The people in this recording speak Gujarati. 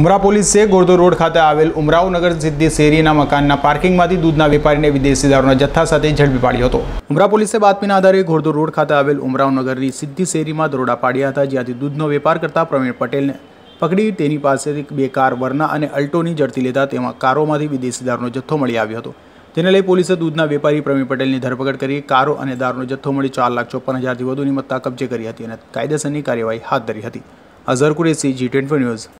ઉમરા પોલીસે ગોરધો રોડ ખાતે આવેલ ઉમરાવનગર સિદ્ધિ શેરીના મકાનના પાર્કિંગમાંથી દૂધના વેપારીને વિદેશી દારૂના જથ્થા સાથે ઝડપી પાડ્યો હતો ઉમરા પોલીસે બાતમીના આધારે ગોરધો રોડ ખાતે આવેલ ઉમરાવનગરની સિદ્ધિ શેરીમાં દરોડા પાડ્યા હતા જ્યાંથી દૂધનો વેપાર કરતા પ્રવીણ પટેલને પકડી તેની પાસેથી બે કાર વરના અને અલ્ટોની ઝડપી લેતા તેમાં કારોમાંથી વિદેશી દારૂનો જથ્થો મળી આવ્યો હતો તેને લઈ પોલીસે દૂધના વેપારી પ્રવીણ પટેલની ધરપકડ કરી કારો અને દારૂનો જથ્થો મળી ચાર લાખ ચોપન હજારથી વધુની મત્તા કબજે કરી હતી અને કાયદેસરની કાર્યવાહી હાથ ધરી હતી અઝર કુરેસી જી ટ્વેન્ટી ન્યૂઝ